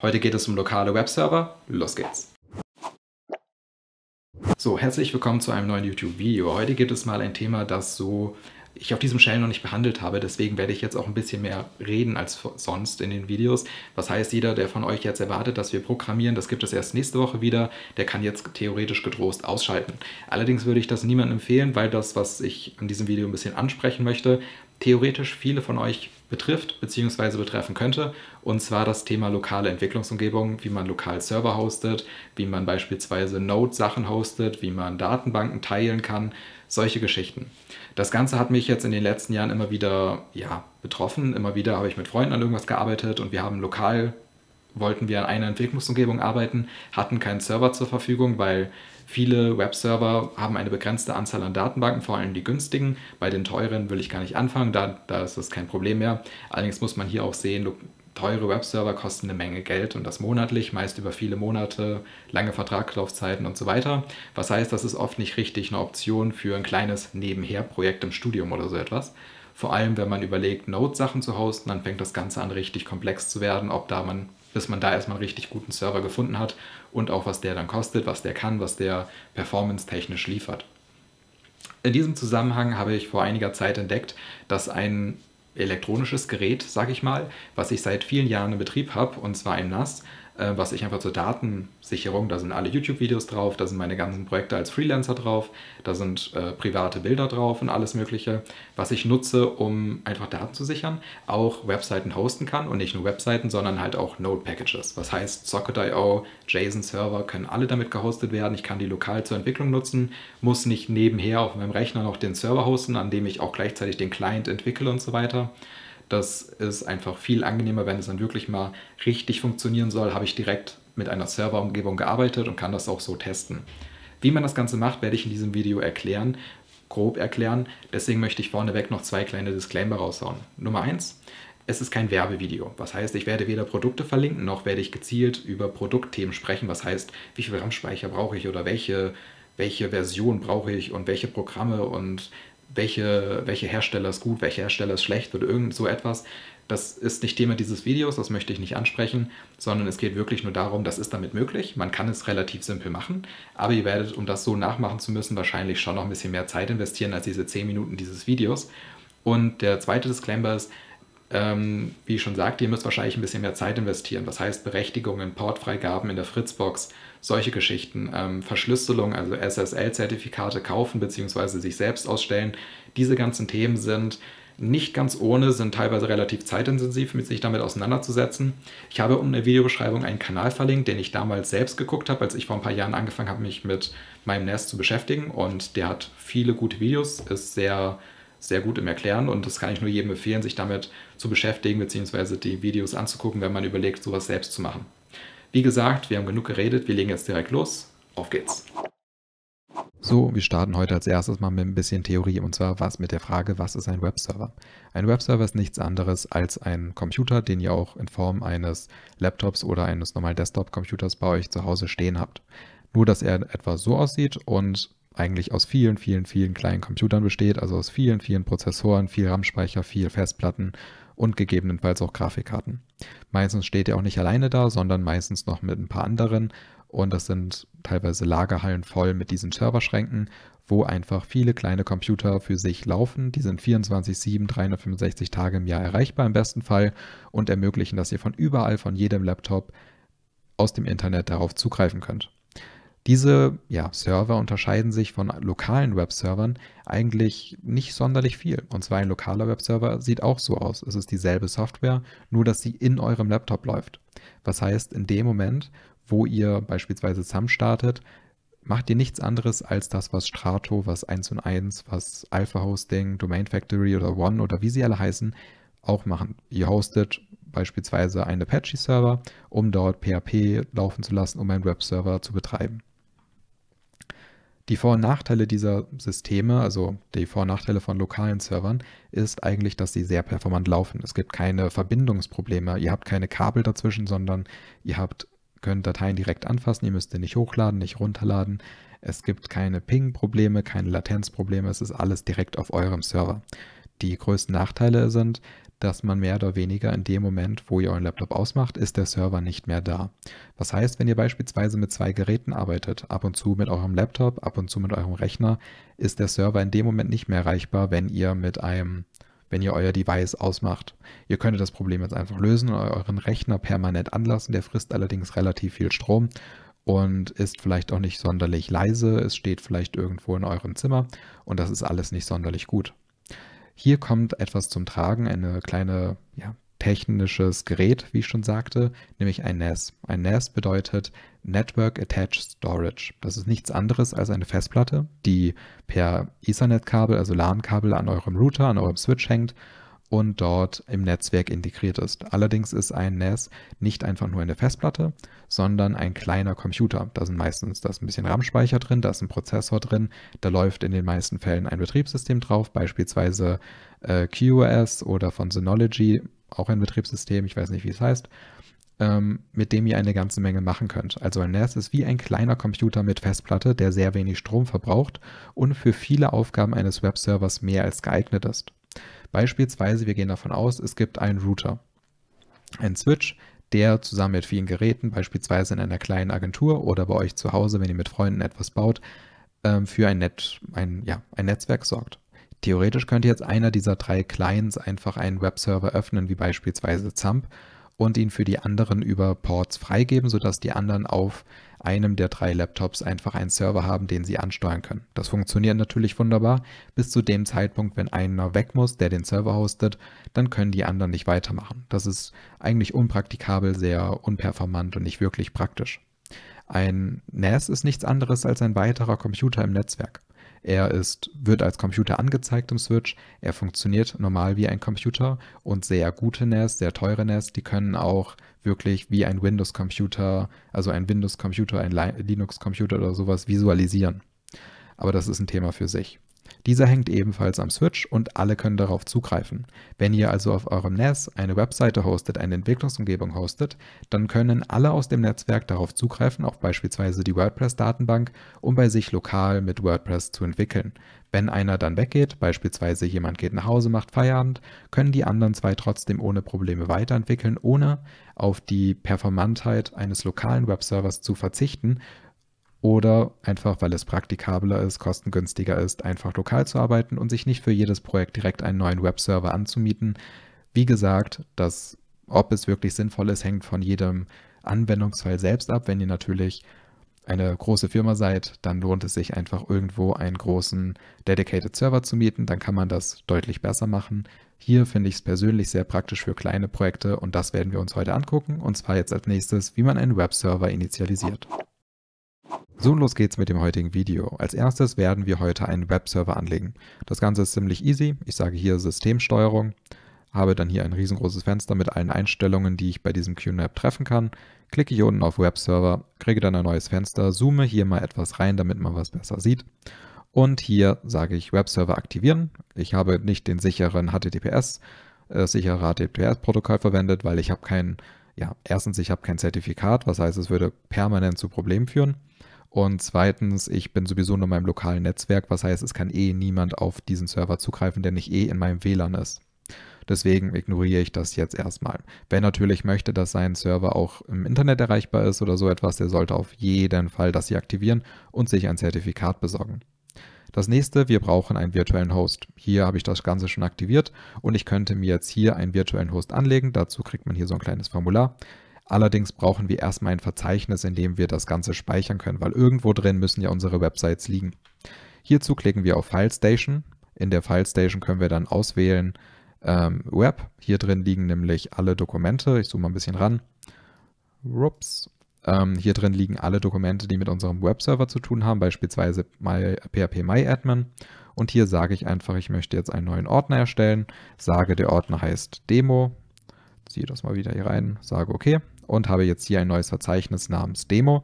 Heute geht es um lokale Webserver. Los geht's! So, herzlich willkommen zu einem neuen YouTube-Video. Heute gibt es mal ein Thema, das so ich auf diesem Channel noch nicht behandelt habe. Deswegen werde ich jetzt auch ein bisschen mehr reden als sonst in den Videos. Was heißt, jeder, der von euch jetzt erwartet, dass wir programmieren, das gibt es erst nächste Woche wieder, der kann jetzt theoretisch getrost ausschalten. Allerdings würde ich das niemandem empfehlen, weil das, was ich in diesem Video ein bisschen ansprechen möchte, theoretisch viele von euch betrifft bzw. betreffen könnte, und zwar das Thema lokale Entwicklungsumgebung, wie man lokal Server hostet, wie man beispielsweise Node-Sachen hostet, wie man Datenbanken teilen kann, solche Geschichten. Das Ganze hat mich jetzt in den letzten Jahren immer wieder ja, betroffen, immer wieder habe ich mit Freunden an irgendwas gearbeitet und wir haben lokal wollten wir an einer Entwicklungsumgebung arbeiten, hatten keinen Server zur Verfügung, weil Viele Webserver haben eine begrenzte Anzahl an Datenbanken, vor allem die günstigen. Bei den teuren will ich gar nicht anfangen, da, da ist das kein Problem mehr. Allerdings muss man hier auch sehen, teure Webserver kosten eine Menge Geld und das monatlich, meist über viele Monate, lange Vertragslaufzeiten und so weiter. Was heißt, das ist oft nicht richtig eine Option für ein kleines Nebenher-Projekt im Studium oder so etwas. Vor allem, wenn man überlegt, Node-Sachen zu hosten, dann fängt das Ganze an, richtig komplex zu werden, ob da man bis man da erstmal einen richtig guten Server gefunden hat und auch was der dann kostet, was der kann, was der performance-technisch liefert. In diesem Zusammenhang habe ich vor einiger Zeit entdeckt, dass ein elektronisches Gerät, sag ich mal, was ich seit vielen Jahren in Betrieb habe, und zwar ein NAS, äh, was ich einfach zur Datensicherung, da sind alle YouTube-Videos drauf, da sind meine ganzen Projekte als Freelancer drauf, da sind äh, private Bilder drauf und alles Mögliche, was ich nutze, um einfach Daten zu sichern, auch Webseiten hosten kann und nicht nur Webseiten, sondern halt auch Node-Packages. Was heißt, Socket.io, JSON-Server können alle damit gehostet werden, ich kann die lokal zur Entwicklung nutzen, muss nicht nebenher auf meinem Rechner noch den Server hosten, an dem ich auch gleichzeitig den Client entwickle und so weiter. Das ist einfach viel angenehmer, wenn es dann wirklich mal richtig funktionieren soll, habe ich direkt mit einer Serverumgebung gearbeitet und kann das auch so testen. Wie man das Ganze macht, werde ich in diesem Video erklären, grob erklären. Deswegen möchte ich vorneweg noch zwei kleine Disclaimer raushauen. Nummer eins: Es ist kein Werbevideo. Was heißt, ich werde weder Produkte verlinken, noch werde ich gezielt über Produktthemen sprechen. Was heißt, wie viel RAM-Speicher brauche ich oder welche, welche Version brauche ich und welche Programme und welche, welche Hersteller ist gut, welche Hersteller ist schlecht oder irgend so etwas. Das ist nicht Thema dieses Videos, das möchte ich nicht ansprechen, sondern es geht wirklich nur darum, das ist damit möglich. Man kann es relativ simpel machen, aber ihr werdet, um das so nachmachen zu müssen, wahrscheinlich schon noch ein bisschen mehr Zeit investieren als diese 10 Minuten dieses Videos. Und der zweite Disclaimer ist, ähm, wie ich schon sagte, ihr müsst wahrscheinlich ein bisschen mehr Zeit investieren. Was heißt Berechtigungen, Portfreigaben in der Fritzbox, solche Geschichten, ähm, Verschlüsselung, also SSL-Zertifikate kaufen bzw. sich selbst ausstellen. Diese ganzen Themen sind nicht ganz ohne, sind teilweise relativ zeitintensiv, mit sich damit auseinanderzusetzen. Ich habe unten in der Videobeschreibung einen Kanal verlinkt, den ich damals selbst geguckt habe, als ich vor ein paar Jahren angefangen habe, mich mit meinem Nest zu beschäftigen. Und der hat viele gute Videos, ist sehr sehr gut im Erklären und das kann ich nur jedem empfehlen, sich damit zu beschäftigen bzw. die Videos anzugucken, wenn man überlegt, sowas selbst zu machen. Wie gesagt, wir haben genug geredet, wir legen jetzt direkt los. Auf geht's! So, wir starten heute als erstes mal mit ein bisschen Theorie und zwar was mit der Frage, was ist ein Webserver? Ein Webserver ist nichts anderes als ein Computer, den ihr auch in Form eines Laptops oder eines normalen Desktop-Computers bei euch zu Hause stehen habt. Nur, dass er etwa so aussieht und eigentlich aus vielen, vielen, vielen kleinen Computern besteht, also aus vielen, vielen Prozessoren, viel RAM-Speicher, viel Festplatten und gegebenenfalls auch Grafikkarten. Meistens steht er auch nicht alleine da, sondern meistens noch mit ein paar anderen und das sind teilweise Lagerhallen voll mit diesen Serverschränken, wo einfach viele kleine Computer für sich laufen. Die sind 24, 7, 365 Tage im Jahr erreichbar im besten Fall und ermöglichen, dass ihr von überall, von jedem Laptop aus dem Internet darauf zugreifen könnt. Diese ja, Server unterscheiden sich von lokalen Webservern eigentlich nicht sonderlich viel. Und zwar ein lokaler Webserver sieht auch so aus. Es ist dieselbe Software, nur dass sie in eurem Laptop läuft. Was heißt, in dem Moment, wo ihr beispielsweise SAM startet, macht ihr nichts anderes als das, was Strato, was 1 und 1, was Alpha Hosting, Domain Factory oder One oder wie sie alle heißen, auch machen. Ihr hostet beispielsweise einen Apache-Server, um dort PHP laufen zu lassen, um einen Webserver zu betreiben die Vor- und Nachteile dieser Systeme, also die Vor- und Nachteile von lokalen Servern, ist eigentlich, dass sie sehr performant laufen. Es gibt keine Verbindungsprobleme. Ihr habt keine Kabel dazwischen, sondern ihr habt, könnt Dateien direkt anfassen. Ihr müsst sie nicht hochladen, nicht runterladen. Es gibt keine Ping-Probleme, keine Latenzprobleme. Es ist alles direkt auf eurem Server. Die größten Nachteile sind, dass man mehr oder weniger in dem Moment, wo ihr euren Laptop ausmacht, ist der Server nicht mehr da. Was heißt, wenn ihr beispielsweise mit zwei Geräten arbeitet, ab und zu mit eurem Laptop, ab und zu mit eurem Rechner, ist der Server in dem Moment nicht mehr erreichbar, wenn ihr mit einem wenn ihr euer Device ausmacht. Ihr könntet das Problem jetzt einfach lösen und euren Rechner permanent anlassen. Der frisst allerdings relativ viel Strom und ist vielleicht auch nicht sonderlich leise. Es steht vielleicht irgendwo in eurem Zimmer und das ist alles nicht sonderlich gut. Hier kommt etwas zum Tragen, eine kleine ja, technisches Gerät, wie ich schon sagte, nämlich ein NAS. Ein NAS bedeutet Network Attached Storage. Das ist nichts anderes als eine Festplatte, die per Ethernet-Kabel, also LAN-Kabel an eurem Router, an eurem Switch hängt und dort im Netzwerk integriert ist. Allerdings ist ein NAS e nicht einfach nur eine Festplatte, sondern ein kleiner Computer. Da sind meistens da ist ein bisschen RAM-Speicher drin, da ist ein Prozessor drin, da läuft in den meisten Fällen ein Betriebssystem drauf, beispielsweise äh, QoS oder von Synology, auch ein Betriebssystem, ich weiß nicht, wie es heißt, ähm, mit dem ihr eine ganze Menge machen könnt. Also ein NAS e ist wie ein kleiner Computer mit Festplatte, der sehr wenig Strom verbraucht und für viele Aufgaben eines Webservers mehr als geeignet ist. Beispielsweise, wir gehen davon aus, es gibt einen Router, einen Switch, der zusammen mit vielen Geräten, beispielsweise in einer kleinen Agentur oder bei euch zu Hause, wenn ihr mit Freunden etwas baut, ähm, für ein, Net, ein, ja, ein Netzwerk sorgt. Theoretisch könnte jetzt einer dieser drei Clients einfach einen Webserver öffnen, wie beispielsweise ZAMP, und ihn für die anderen über Ports freigeben, sodass die anderen auf einem der drei Laptops einfach einen Server haben, den sie ansteuern können. Das funktioniert natürlich wunderbar, bis zu dem Zeitpunkt, wenn einer weg muss, der den Server hostet, dann können die anderen nicht weitermachen. Das ist eigentlich unpraktikabel, sehr unperformant und nicht wirklich praktisch. Ein NAS e ist nichts anderes als ein weiterer Computer im Netzwerk. Er ist, wird als Computer angezeigt im Switch. Er funktioniert normal wie ein Computer und sehr gute NAS, e sehr teure NAS, e die können auch wirklich wie ein Windows-Computer, also ein Windows-Computer, ein Linux-Computer oder sowas visualisieren. Aber das ist ein Thema für sich. Dieser hängt ebenfalls am Switch und alle können darauf zugreifen. Wenn ihr also auf eurem NAS e eine Webseite hostet, eine Entwicklungsumgebung hostet, dann können alle aus dem Netzwerk darauf zugreifen, auf beispielsweise die WordPress-Datenbank, um bei sich lokal mit WordPress zu entwickeln. Wenn einer dann weggeht, beispielsweise jemand geht nach Hause, macht Feierabend, können die anderen zwei trotzdem ohne Probleme weiterentwickeln, ohne auf die Performantheit eines lokalen Webservers zu verzichten oder einfach, weil es praktikabler ist, kostengünstiger ist, einfach lokal zu arbeiten und sich nicht für jedes Projekt direkt einen neuen Webserver anzumieten. Wie gesagt, das, ob es wirklich sinnvoll ist, hängt von jedem Anwendungsfall selbst ab. Wenn ihr natürlich eine große Firma seid, dann lohnt es sich einfach irgendwo einen großen dedicated Server zu mieten, dann kann man das deutlich besser machen. Hier finde ich es persönlich sehr praktisch für kleine Projekte und das werden wir uns heute angucken und zwar jetzt als nächstes, wie man einen Webserver initialisiert. So, los geht's mit dem heutigen Video. Als erstes werden wir heute einen Webserver anlegen. Das Ganze ist ziemlich easy. Ich sage hier Systemsteuerung, habe dann hier ein riesengroßes Fenster mit allen Einstellungen, die ich bei diesem QNAP treffen kann. Klicke hier unten auf Webserver, kriege dann ein neues Fenster, zoome hier mal etwas rein, damit man was besser sieht. Und hier sage ich Webserver aktivieren. Ich habe nicht den sicheren HTTPS, äh, sichere HTTPS-Protokoll verwendet, weil ich habe keinen ja, erstens, ich habe kein Zertifikat, was heißt, es würde permanent zu Problemen führen. Und zweitens, ich bin sowieso nur in meinem lokalen Netzwerk, was heißt, es kann eh niemand auf diesen Server zugreifen, der nicht eh in meinem WLAN ist. Deswegen ignoriere ich das jetzt erstmal. Wer natürlich möchte, dass sein Server auch im Internet erreichbar ist oder so etwas, der sollte auf jeden Fall das hier aktivieren und sich ein Zertifikat besorgen. Das nächste, wir brauchen einen virtuellen Host. Hier habe ich das Ganze schon aktiviert und ich könnte mir jetzt hier einen virtuellen Host anlegen. Dazu kriegt man hier so ein kleines Formular. Allerdings brauchen wir erstmal ein Verzeichnis, in dem wir das Ganze speichern können, weil irgendwo drin müssen ja unsere Websites liegen. Hierzu klicken wir auf File Station. In der File Station können wir dann auswählen ähm, Web. Hier drin liegen nämlich alle Dokumente. Ich zoome mal ein bisschen ran. Ups. Ähm, hier drin liegen alle Dokumente, die mit unserem Webserver zu tun haben, beispielsweise My, PHP MyAdmin. Und hier sage ich einfach, ich möchte jetzt einen neuen Ordner erstellen, sage, der Ordner heißt Demo, ziehe das mal wieder hier rein, sage OK und habe jetzt hier ein neues Verzeichnis namens Demo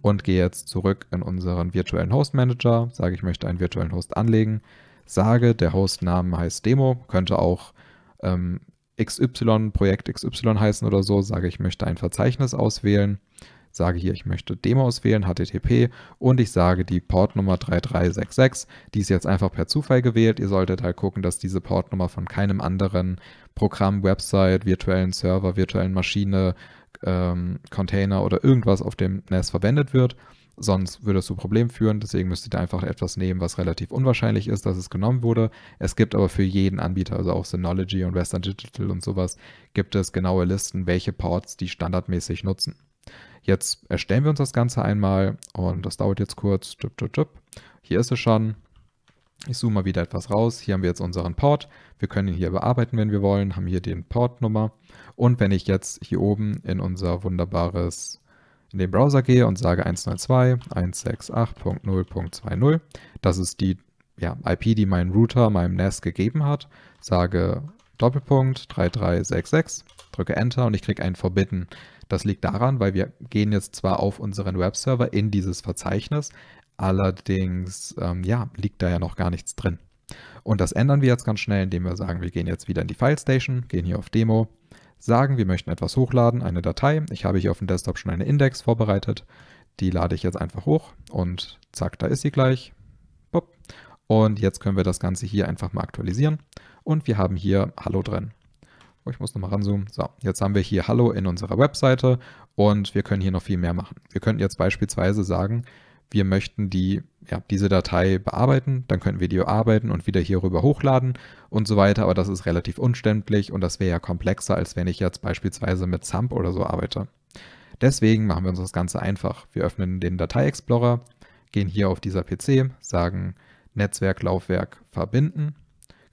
und gehe jetzt zurück in unseren virtuellen Host Manager, sage ich möchte einen virtuellen Host anlegen, sage der Hostname heißt Demo, könnte auch ähm, XY Projekt XY heißen oder so, sage ich möchte ein Verzeichnis auswählen, sage hier, ich möchte Demo auswählen, HTTP und ich sage die Portnummer 3366. Die ist jetzt einfach per Zufall gewählt. Ihr solltet halt gucken, dass diese Portnummer von keinem anderen Programm, Website, virtuellen Server, virtuellen Maschine, ähm, Container oder irgendwas auf dem NAS e verwendet wird. Sonst würde es zu Problemen führen. Deswegen müsst ihr da einfach etwas nehmen, was relativ unwahrscheinlich ist, dass es genommen wurde. Es gibt aber für jeden Anbieter, also auch Synology und Western Digital und sowas, gibt es genaue Listen, welche Ports die standardmäßig nutzen. Jetzt erstellen wir uns das Ganze einmal und das dauert jetzt kurz. Hier ist es schon. Ich zoome mal wieder etwas raus. Hier haben wir jetzt unseren Port. Wir können ihn hier bearbeiten, wenn wir wollen. Haben hier den Portnummer. Und wenn ich jetzt hier oben in unser wunderbares, in den Browser gehe und sage 102.168.0.20, das ist die ja, IP, die mein Router meinem NAS gegeben hat, sage Doppelpunkt 3366, drücke Enter und ich kriege ein Forbidden. Das liegt daran, weil wir gehen jetzt zwar auf unseren Webserver in dieses Verzeichnis, allerdings ähm, ja, liegt da ja noch gar nichts drin. Und das ändern wir jetzt ganz schnell, indem wir sagen, wir gehen jetzt wieder in die File Station, gehen hier auf Demo, sagen, wir möchten etwas hochladen, eine Datei. Ich habe hier auf dem Desktop schon eine Index vorbereitet. Die lade ich jetzt einfach hoch und zack, da ist sie gleich. Und jetzt können wir das Ganze hier einfach mal aktualisieren. Und wir haben hier Hallo drin. Oh, ich muss nochmal ranzoomen. So, jetzt haben wir hier Hallo in unserer Webseite und wir können hier noch viel mehr machen. Wir könnten jetzt beispielsweise sagen, wir möchten die, ja, diese Datei bearbeiten, dann könnten wir die bearbeiten und wieder hier rüber hochladen und so weiter, aber das ist relativ unständlich und das wäre ja komplexer, als wenn ich jetzt beispielsweise mit ZAMP oder so arbeite. Deswegen machen wir uns das Ganze einfach. Wir öffnen den Datei-Explorer, gehen hier auf dieser PC, sagen Netzwerk, Laufwerk verbinden,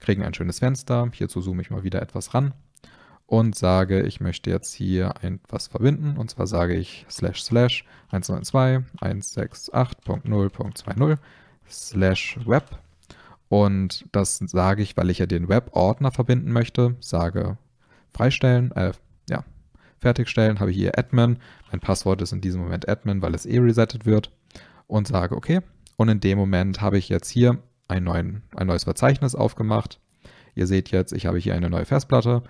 kriegen ein schönes Fenster. Hierzu zoome ich mal wieder etwas ran und sage, ich möchte jetzt hier etwas verbinden. Und zwar sage ich slash slash 192.168.0.20 slash web. Und das sage ich, weil ich ja den Web-Ordner verbinden möchte. Sage freistellen, äh, ja, fertigstellen, habe hier admin. Mein Passwort ist in diesem Moment admin, weil es eh resettet wird. Und sage okay. Und in dem Moment habe ich jetzt hier neuen, ein neues Verzeichnis aufgemacht. Ihr seht jetzt, ich habe hier eine neue Festplatte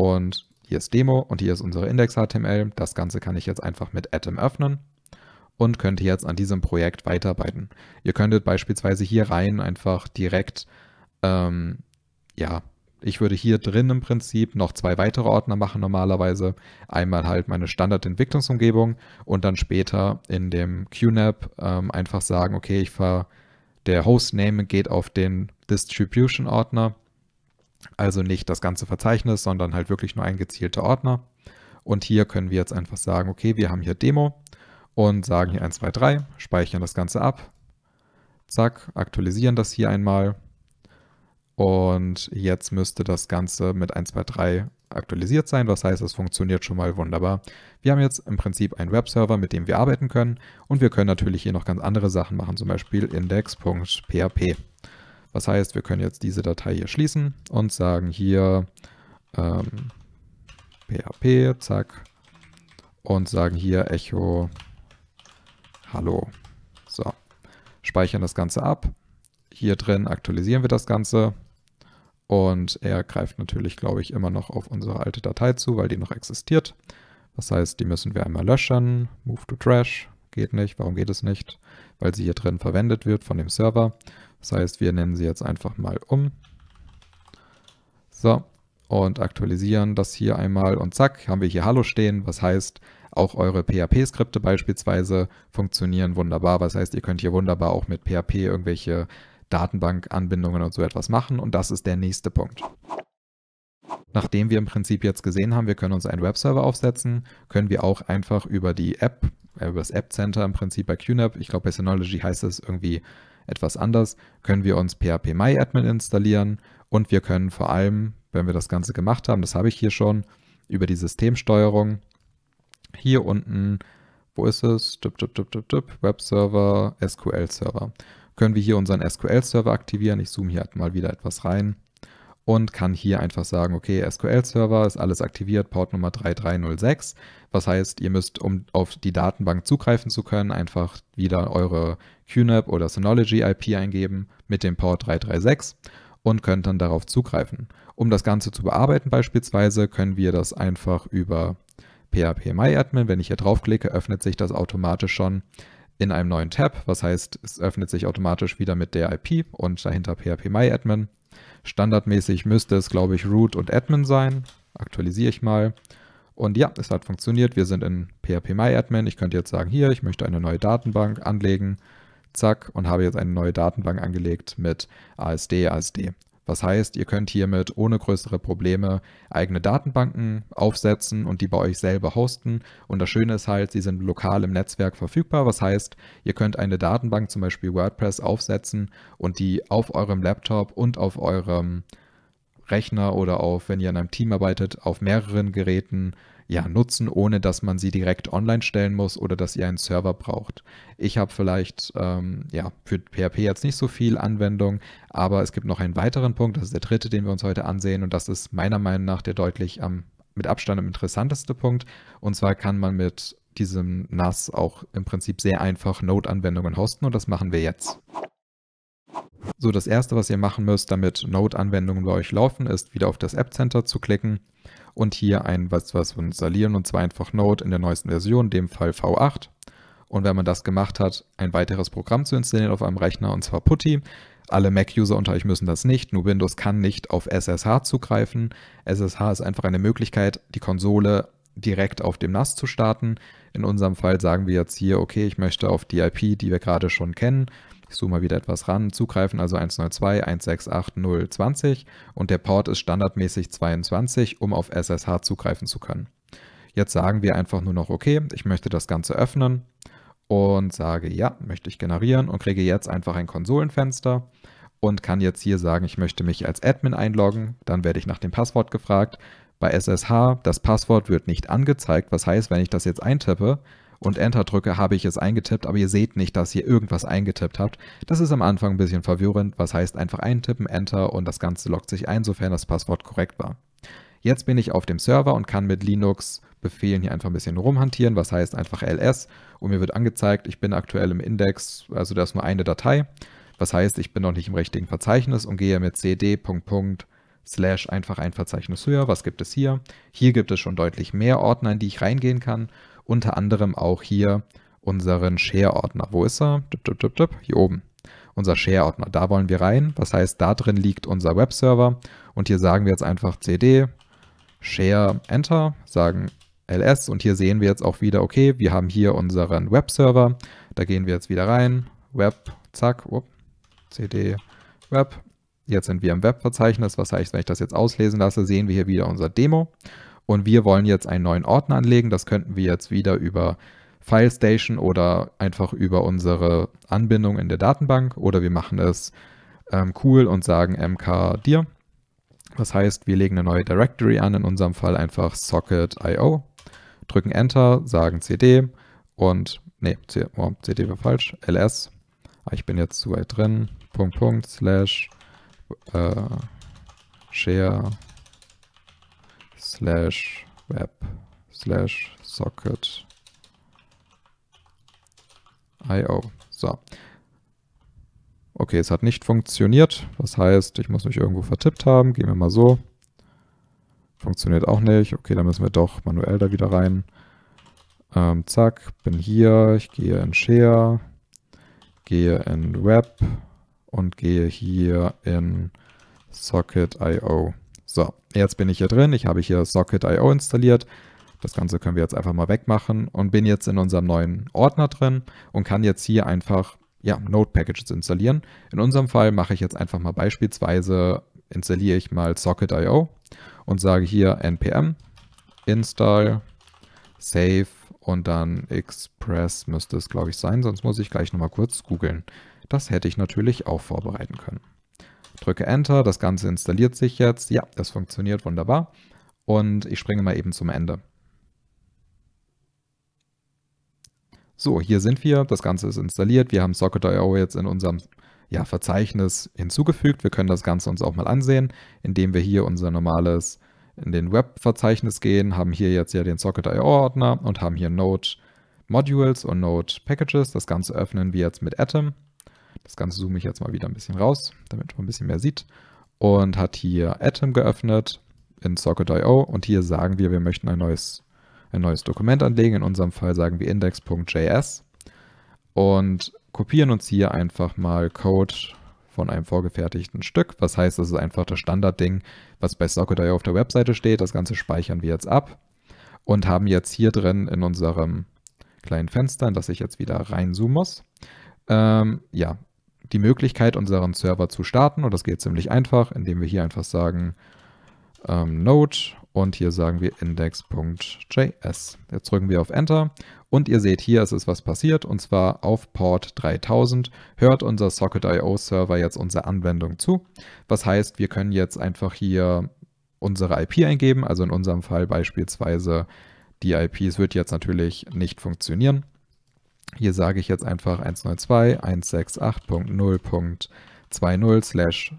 und hier ist Demo und hier ist unsere Index.html. Das Ganze kann ich jetzt einfach mit Atom öffnen und könnt jetzt an diesem Projekt weiterarbeiten. Ihr könntet beispielsweise hier rein einfach direkt, ähm, ja, ich würde hier drin im Prinzip noch zwei weitere Ordner machen normalerweise. Einmal halt meine Standardentwicklungsumgebung und dann später in dem QNAP ähm, einfach sagen, okay, ich ver der Hostname geht auf den Distribution-Ordner also nicht das ganze Verzeichnis, sondern halt wirklich nur ein gezielter Ordner. Und hier können wir jetzt einfach sagen, okay, wir haben hier Demo und sagen hier 1, 2, 3, speichern das Ganze ab. Zack, aktualisieren das hier einmal. Und jetzt müsste das Ganze mit 1, 2, 3 aktualisiert sein. Was heißt, es funktioniert schon mal wunderbar. Wir haben jetzt im Prinzip einen Webserver, mit dem wir arbeiten können. Und wir können natürlich hier noch ganz andere Sachen machen, zum Beispiel index.php. Was heißt, wir können jetzt diese Datei hier schließen und sagen hier ähm, PHP, zack, und sagen hier Echo Hallo. So, speichern das Ganze ab. Hier drin aktualisieren wir das Ganze und er greift natürlich, glaube ich, immer noch auf unsere alte Datei zu, weil die noch existiert. Das heißt, die müssen wir einmal löschen. Move to Trash geht nicht. Warum geht es nicht? Weil sie hier drin verwendet wird von dem Server. Das heißt, wir nennen sie jetzt einfach mal um. So, und aktualisieren das hier einmal und zack, haben wir hier Hallo stehen, was heißt, auch eure PHP-Skripte beispielsweise funktionieren wunderbar. Was heißt, ihr könnt hier wunderbar auch mit PHP irgendwelche Datenbank-Anbindungen und so etwas machen und das ist der nächste Punkt. Nachdem wir im Prinzip jetzt gesehen haben, wir können uns einen Webserver aufsetzen, können wir auch einfach über die App, äh, über das App Center im Prinzip bei QNAP, ich glaube bei Synology heißt es irgendwie etwas anders, können wir uns PHP My Admin installieren und wir können vor allem, wenn wir das Ganze gemacht haben, das habe ich hier schon, über die Systemsteuerung hier unten, wo ist es? Dip, dip, dip, dip, dip, Web Server, SQL Server. Können wir hier unseren SQL Server aktivieren? Ich zoome hier halt mal wieder etwas rein und kann hier einfach sagen, okay, SQL-Server ist alles aktiviert, Portnummer 3306. Was heißt, ihr müsst, um auf die Datenbank zugreifen zu können, einfach wieder eure QNAP oder Synology-IP eingeben mit dem Port 336 und könnt dann darauf zugreifen. Um das Ganze zu bearbeiten beispielsweise, können wir das einfach über PHP MyAdmin, wenn ich hier draufklicke, öffnet sich das automatisch schon in einem neuen Tab. Was heißt, es öffnet sich automatisch wieder mit der IP und dahinter PHP MyAdmin. Standardmäßig müsste es, glaube ich, Root und Admin sein. Aktualisiere ich mal. Und ja, es hat funktioniert. Wir sind in PHP My Ich könnte jetzt sagen, hier, ich möchte eine neue Datenbank anlegen. Zack, und habe jetzt eine neue Datenbank angelegt mit ASD, ASD. Das heißt, ihr könnt hiermit ohne größere Probleme eigene Datenbanken aufsetzen und die bei euch selber hosten. Und das Schöne ist halt, sie sind lokal im Netzwerk verfügbar. Was heißt, ihr könnt eine Datenbank, zum Beispiel WordPress, aufsetzen und die auf eurem Laptop und auf eurem Rechner oder auf, wenn ihr in einem Team arbeitet, auf mehreren Geräten ja, nutzen, ohne dass man sie direkt online stellen muss oder dass ihr einen Server braucht. Ich habe vielleicht ähm, ja, für PHP jetzt nicht so viel Anwendung, aber es gibt noch einen weiteren Punkt, das ist der dritte, den wir uns heute ansehen und das ist meiner Meinung nach der deutlich am, mit Abstand am interessanteste Punkt. Und zwar kann man mit diesem NAS auch im Prinzip sehr einfach Node-Anwendungen hosten und das machen wir jetzt. So, das erste, was ihr machen müsst, damit Node-Anwendungen bei euch laufen, ist wieder auf das App Center zu klicken und hier ein was, was installieren und zwar einfach Node in der neuesten Version, in dem Fall V8. Und wenn man das gemacht hat, ein weiteres Programm zu installieren auf einem Rechner und zwar Putty. Alle Mac-User unter euch müssen das nicht, nur Windows kann nicht auf SSH zugreifen. SSH ist einfach eine Möglichkeit, die Konsole direkt auf dem NAS zu starten. In unserem Fall sagen wir jetzt hier, okay, ich möchte auf die IP, die wir gerade schon kennen, ich zoome mal wieder etwas ran. Zugreifen also 102.168.0.20 und der Port ist standardmäßig 22, um auf SSH zugreifen zu können. Jetzt sagen wir einfach nur noch, okay, ich möchte das Ganze öffnen und sage, ja, möchte ich generieren und kriege jetzt einfach ein Konsolenfenster und kann jetzt hier sagen, ich möchte mich als Admin einloggen. Dann werde ich nach dem Passwort gefragt. Bei SSH, das Passwort wird nicht angezeigt. Was heißt, wenn ich das jetzt eintippe, und Enter drücke, habe ich es eingetippt, aber ihr seht nicht, dass ihr irgendwas eingetippt habt. Das ist am Anfang ein bisschen verwirrend, was heißt einfach eintippen, Enter und das Ganze loggt sich ein, sofern das Passwort korrekt war. Jetzt bin ich auf dem Server und kann mit Linux-Befehlen hier einfach ein bisschen rumhantieren, was heißt einfach ls und mir wird angezeigt, ich bin aktuell im Index, also da ist nur eine Datei, was heißt, ich bin noch nicht im richtigen Verzeichnis und gehe mit cd. Slash einfach ein Verzeichnis höher, was gibt es hier? Hier gibt es schon deutlich mehr Ordner, in die ich reingehen kann unter anderem auch hier unseren Share-Ordner. Wo ist er? Hier oben. Unser Share-Ordner. Da wollen wir rein. Was heißt, da drin liegt unser Webserver. Und hier sagen wir jetzt einfach cd, share, enter, sagen ls. Und hier sehen wir jetzt auch wieder, okay, wir haben hier unseren Webserver. Da gehen wir jetzt wieder rein. Web, zack, up, cd, web. Jetzt sind wir im Web-Verzeichnis. Was heißt, wenn ich das jetzt auslesen lasse, sehen wir hier wieder unser Demo und wir wollen jetzt einen neuen Ordner anlegen. Das könnten wir jetzt wieder über File Station oder einfach über unsere Anbindung in der Datenbank oder wir machen es ähm, cool und sagen mkdir. Das heißt, wir legen eine neue Directory an, in unserem Fall einfach socket.io, drücken Enter, sagen cd und, nee, c, oh, cd war falsch, ls, ah, ich bin jetzt zu weit drin, Punkt, Punkt, slash, äh, share slash web slash socket io. So. Okay, es hat nicht funktioniert. Das heißt, ich muss mich irgendwo vertippt haben. Gehen wir mal so. Funktioniert auch nicht. Okay, dann müssen wir doch manuell da wieder rein. Ähm, zack, bin hier. Ich gehe in Share, gehe in Web und gehe hier in Socket.io. So, jetzt bin ich hier drin. Ich habe hier Socket.io installiert. Das Ganze können wir jetzt einfach mal wegmachen und bin jetzt in unserem neuen Ordner drin und kann jetzt hier einfach ja, Node-Packages installieren. In unserem Fall mache ich jetzt einfach mal beispielsweise, installiere ich mal Socket.io und sage hier npm install save und dann express müsste es, glaube ich, sein. Sonst muss ich gleich nochmal kurz googeln. Das hätte ich natürlich auch vorbereiten können drücke Enter, das Ganze installiert sich jetzt. Ja, das funktioniert wunderbar. Und ich springe mal eben zum Ende. So, hier sind wir, das Ganze ist installiert. Wir haben Socket.io jetzt in unserem ja, Verzeichnis hinzugefügt. Wir können das Ganze uns auch mal ansehen, indem wir hier unser normales in den Web-Verzeichnis gehen, haben hier jetzt ja den Socket.io-Ordner und haben hier Node Modules und Node Packages. Das Ganze öffnen wir jetzt mit Atom. Das Ganze zoome ich jetzt mal wieder ein bisschen raus, damit man ein bisschen mehr sieht. Und hat hier Atom geöffnet in Socket.io und hier sagen wir, wir möchten ein neues, ein neues Dokument anlegen. In unserem Fall sagen wir index.js und kopieren uns hier einfach mal Code von einem vorgefertigten Stück. Was heißt, das ist einfach das Standardding, was bei Socket.io auf der Webseite steht. Das Ganze speichern wir jetzt ab und haben jetzt hier drin in unserem kleinen Fenster, in das ich jetzt wieder reinzoomen muss, ähm, ja, die Möglichkeit, unseren Server zu starten. Und das geht ziemlich einfach, indem wir hier einfach sagen ähm, Node und hier sagen wir index.js. Jetzt drücken wir auf Enter und ihr seht hier, es ist was passiert und zwar auf Port 3000 hört unser Socket.io Server jetzt unsere Anwendung zu. Was heißt, wir können jetzt einfach hier unsere IP eingeben, also in unserem Fall beispielsweise die IP, es wird jetzt natürlich nicht funktionieren. Hier sage ich jetzt einfach 192.168.0.20 slash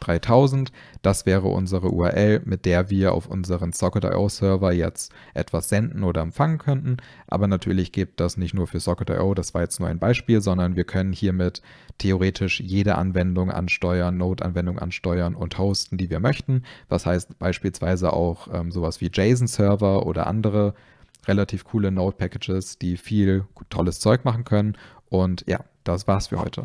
3000. Das wäre unsere URL, mit der wir auf unseren Socket.io Server jetzt etwas senden oder empfangen könnten. Aber natürlich gibt das nicht nur für Socket.io, das war jetzt nur ein Beispiel, sondern wir können hiermit theoretisch jede Anwendung ansteuern, Node-Anwendung ansteuern und hosten, die wir möchten. Was heißt beispielsweise auch ähm, sowas wie JSON-Server oder andere relativ coole Node-Packages, die viel tolles Zeug machen können. Und ja, das war's für heute.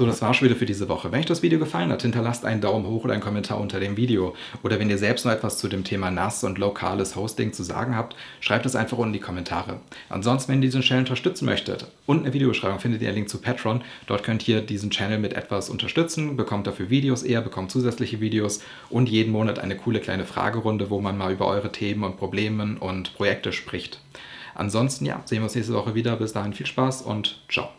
So, das war schon wieder für diese Woche. Wenn euch das Video gefallen hat, hinterlasst einen Daumen hoch oder einen Kommentar unter dem Video. Oder wenn ihr selbst noch etwas zu dem Thema NAS und lokales Hosting zu sagen habt, schreibt es einfach unten in die Kommentare. Ansonsten, wenn ihr diesen Channel unterstützen möchtet, unten in der Videobeschreibung findet ihr einen Link zu Patreon. Dort könnt ihr diesen Channel mit etwas unterstützen, bekommt dafür Videos eher, bekommt zusätzliche Videos und jeden Monat eine coole kleine Fragerunde, wo man mal über eure Themen und Probleme und Projekte spricht. Ansonsten, ja, sehen wir uns nächste Woche wieder. Bis dahin viel Spaß und ciao.